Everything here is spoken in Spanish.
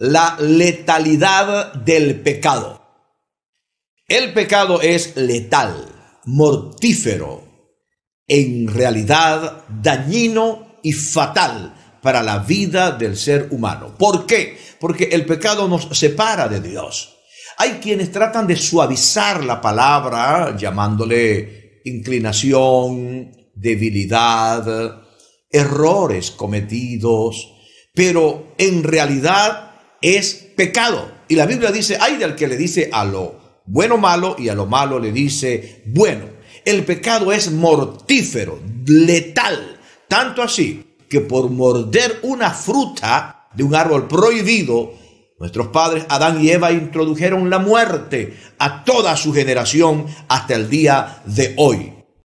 la letalidad del pecado. El pecado es letal, mortífero, en realidad dañino y fatal para la vida del ser humano. ¿Por qué? Porque el pecado nos separa de Dios. Hay quienes tratan de suavizar la palabra llamándole inclinación, debilidad, errores cometidos, pero en realidad es pecado. Y la Biblia dice, hay del que le dice a lo bueno malo y a lo malo le dice bueno. El pecado es mortífero, letal, tanto así que por morder una fruta de un árbol prohibido, nuestros padres Adán y Eva introdujeron la muerte a toda su generación hasta el día de hoy.